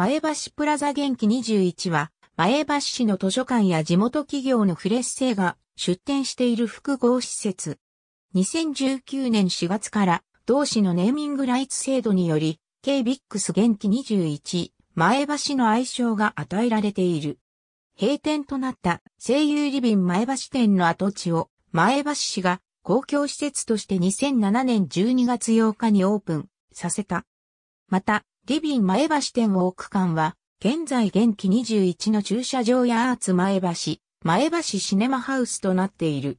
前橋プラザ元気21は、前橋市の図書館や地元企業のフレッセが出展している複合施設。2019年4月から同市のネーミングライツ制度により、k b i ク元気21、前橋の愛称が与えられている。閉店となった声優リビン前橋店の跡地を前橋市が公共施設として2007年12月8日にオープンさせた。また、リビン前橋店を置く間は、現在現期21の駐車場やアーツ前橋、前橋シネマハウスとなっている。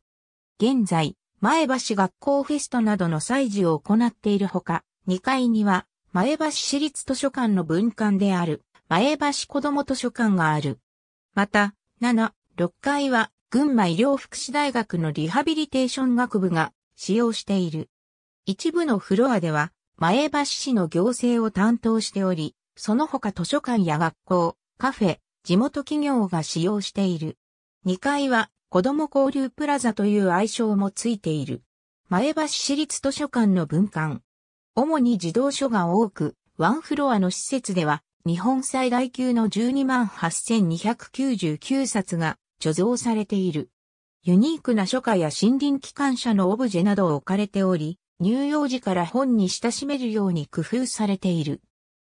現在、前橋学校フェストなどの祭事を行っているほか、2階には、前橋市立図書館の文館である、前橋子ども図書館がある。また、7、6階は、群馬医療福祉大学のリハビリテーション学部が使用している。一部のフロアでは、前橋市の行政を担当しており、その他図書館や学校、カフェ、地元企業が使用している。2階は子供交流プラザという愛称もついている。前橋市立図書館の文館。主に児童書が多く、ワンフロアの施設では、日本最大級の128,299冊が貯蔵されている。ユニークな書家や森林機関車のオブジェなどを置かれており、乳幼児から本に親しめるように工夫されている。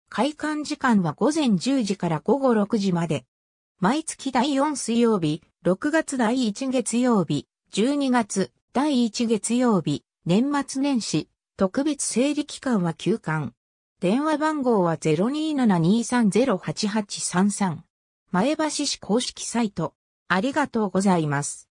開館時間は午前10時から午後6時まで。毎月第4水曜日、6月第1月曜日、12月第1月曜日、年末年始、特別整理期間は休館。電話番号は0272308833。前橋市公式サイト。ありがとうございます。